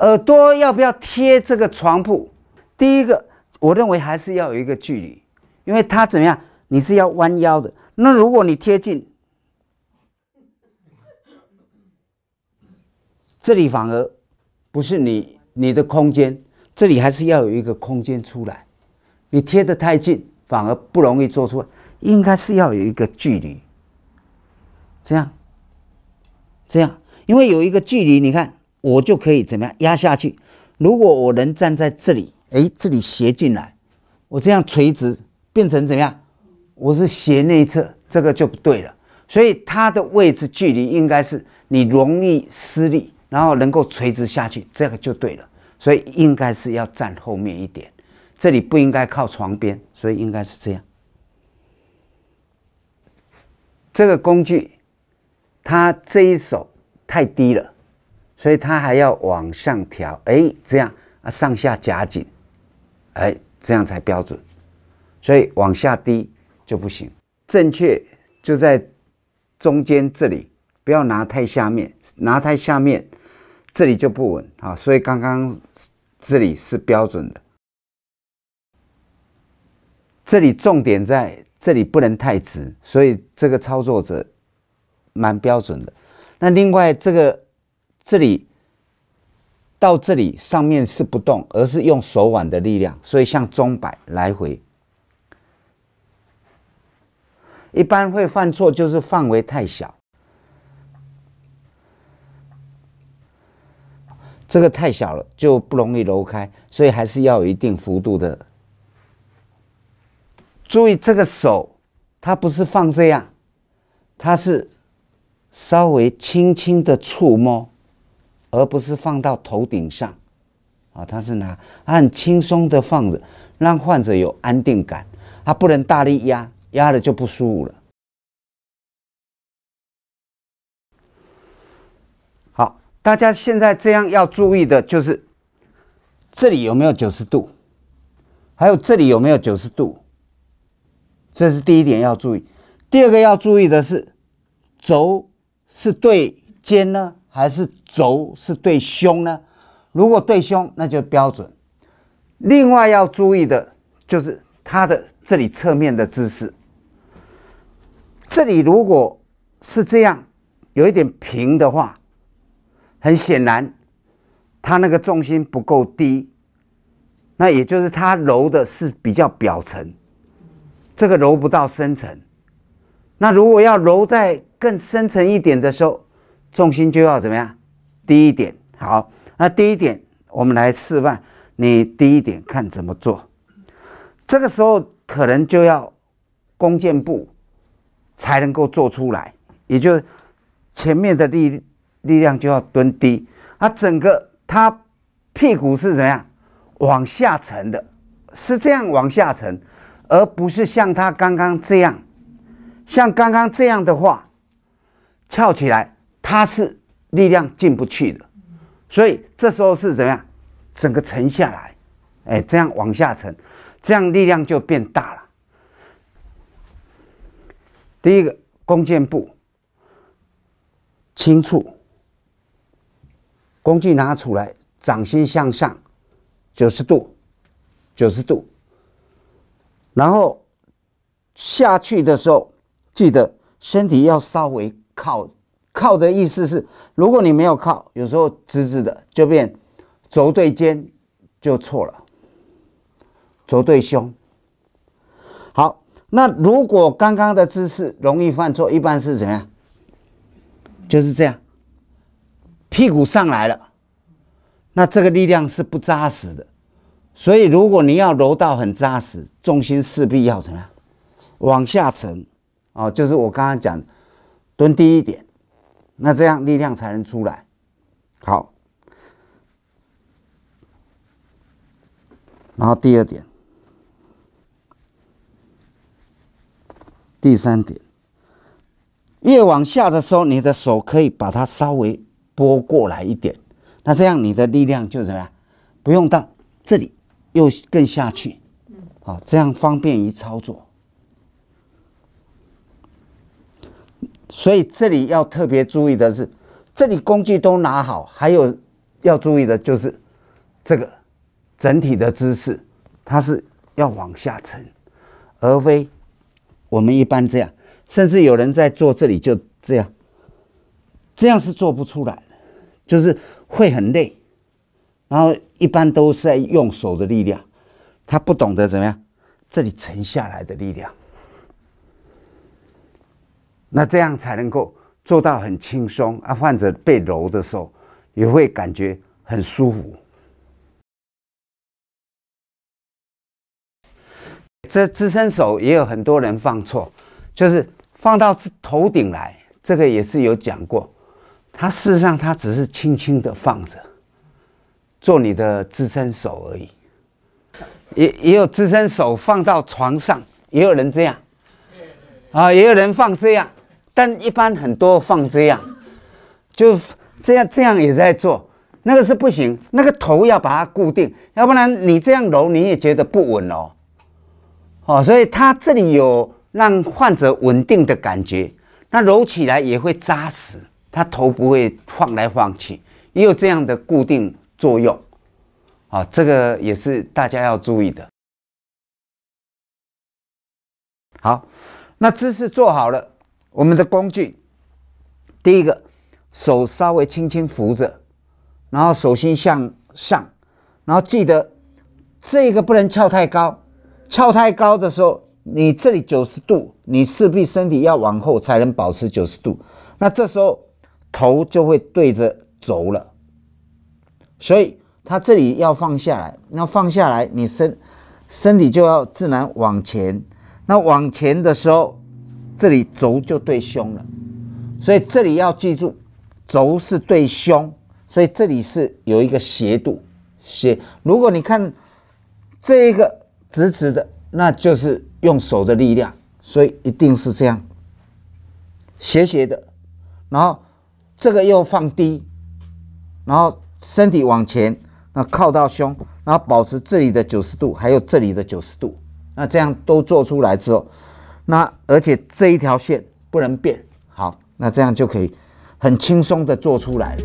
耳朵要不要贴这个床铺？第一个，我认为还是要有一个距离，因为他怎么样？你是要弯腰的。那如果你贴近，这里反而不是你你的空间，这里还是要有一个空间出来。你贴的太近，反而不容易做出，应该是要有一个距离。这样，这样，因为有一个距离，你看。我就可以怎么样压下去？如果我能站在这里，哎，这里斜进来，我这样垂直变成怎么样？我是斜内侧，这个就不对了。所以它的位置距离应该是你容易施力，然后能够垂直下去，这个就对了。所以应该是要站后面一点，这里不应该靠床边，所以应该是这样。这个工具，它这一手太低了。所以它还要往上调，哎，这样啊上下夹紧，哎，这样才标准。所以往下低就不行，正确就在中间这里，不要拿太下面，拿太下面这里就不稳啊。所以刚刚这里是标准的，这里重点在这里不能太直，所以这个操作者蛮标准的。那另外这个。这里到这里上面是不动，而是用手腕的力量，所以像钟摆来回。一般会犯错就是范围太小，这个太小了就不容易揉开，所以还是要有一定幅度的。注意这个手，它不是放这样，它是稍微轻轻的触摸。而不是放到头顶上，啊，他是拿他很轻松的放着，让患者有安定感。他不能大力压，压了就不舒服了。好，大家现在这样要注意的就是，这里有没有九十度？还有这里有没有九十度？这是第一点要注意。第二个要注意的是，轴是对肩呢？还是轴是对胸呢？如果对胸，那就标准。另外要注意的就是它的这里侧面的姿势。这里如果是这样有一点平的话，很显然它那个重心不够低，那也就是它揉的是比较表层，这个揉不到深层。那如果要揉在更深层一点的时候，重心就要怎么样低一点？好，那低一点，我们来示范。你低一点，看怎么做。这个时候可能就要弓箭步才能够做出来，也就前面的力力量就要蹲低。啊，整个他屁股是怎样往下沉的？是这样往下沉，而不是像他刚刚这样。像刚刚这样的话，翘起来。它是力量进不去的，所以这时候是怎么样？整个沉下来，哎，这样往下沉，这样力量就变大了。第一个弓箭步，轻触，工具拿出来，掌心向上，九十度，九十度，然后下去的时候，记得身体要稍微靠。靠的意思是，如果你没有靠，有时候直直的就变轴对肩就错了，轴对胸。好，那如果刚刚的姿势容易犯错，一般是怎么样？就是这样，屁股上来了，那这个力量是不扎实的。所以如果你要揉到很扎实，重心势必要怎么样？往下沉啊，就是我刚刚讲蹲低一点。那这样力量才能出来。好，然后第二点，第三点，越往下的时候，你的手可以把它稍微拨过来一点。那这样你的力量就怎么样？不用到这里又更下去。嗯，好，这样方便于操作。所以这里要特别注意的是，这里工具都拿好，还有要注意的就是这个整体的姿势，它是要往下沉，而非我们一般这样，甚至有人在做这里就这样，这样是做不出来的，就是会很累，然后一般都是在用手的力量，他不懂得怎么样这里沉下来的力量。那这样才能够做到很轻松啊！患者被揉的时候也会感觉很舒服。这支撑手也有很多人放错，就是放到头顶来，这个也是有讲过。它事实上它只是轻轻的放着，做你的支撑手而已。也也有支撑手放到床上，也有人这样啊，也有人放这样。但一般很多放这样，就这样这样也在做，那个是不行，那个头要把它固定，要不然你这样揉你也觉得不稳哦。哦，所以它这里有让患者稳定的感觉，那揉起来也会扎实，它头不会晃来晃去，也有这样的固定作用。哦，这个也是大家要注意的。好，那姿势做好了。我们的工具，第一个手稍微轻轻扶着，然后手心向上，然后记得这个不能翘太高，翘太高的时候，你这里九十度，你势必身体要往后才能保持九十度，那这时候头就会对着轴了，所以它这里要放下来，那放下来，你身身体就要自然往前，那往前的时候。这里轴就对胸了，所以这里要记住，轴是对胸，所以这里是有一个斜度，斜。如果你看这一个直直的，那就是用手的力量，所以一定是这样，斜斜的，然后这个又放低，然后身体往前，那靠到胸，然后保持这里的九十度，还有这里的九十度，那这样都做出来之后。那而且这一条线不能变，好，那这样就可以很轻松的做出来。